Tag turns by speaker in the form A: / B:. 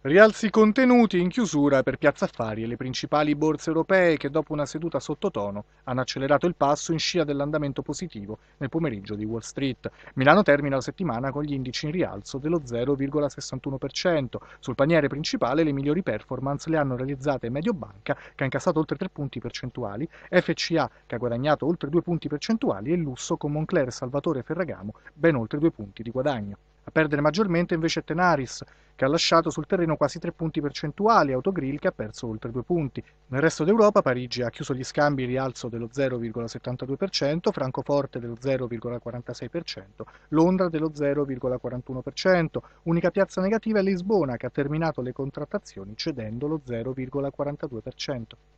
A: Rialzi contenuti in chiusura per Piazza Affari e le principali borse europee che dopo una seduta sottotono hanno accelerato il passo in scia dell'andamento positivo nel pomeriggio di Wall Street. Milano termina la settimana con gli indici in rialzo dello 0,61%. Sul paniere principale le migliori performance le hanno realizzate Mediobanca che ha incassato oltre 3 punti percentuali, FCA che ha guadagnato oltre 2 punti percentuali e Lusso con Moncler e Salvatore Ferragamo ben oltre 2 punti di guadagno. A perdere maggiormente invece è Tenaris, che ha lasciato sul terreno quasi 3 punti percentuali, Autogrill che ha perso oltre 2 punti. Nel resto d'Europa Parigi ha chiuso gli scambi in rialzo dello 0,72%, Francoforte dello 0,46%, Londra dello 0,41%, unica piazza negativa è Lisbona che ha terminato le contrattazioni cedendo lo 0,42%.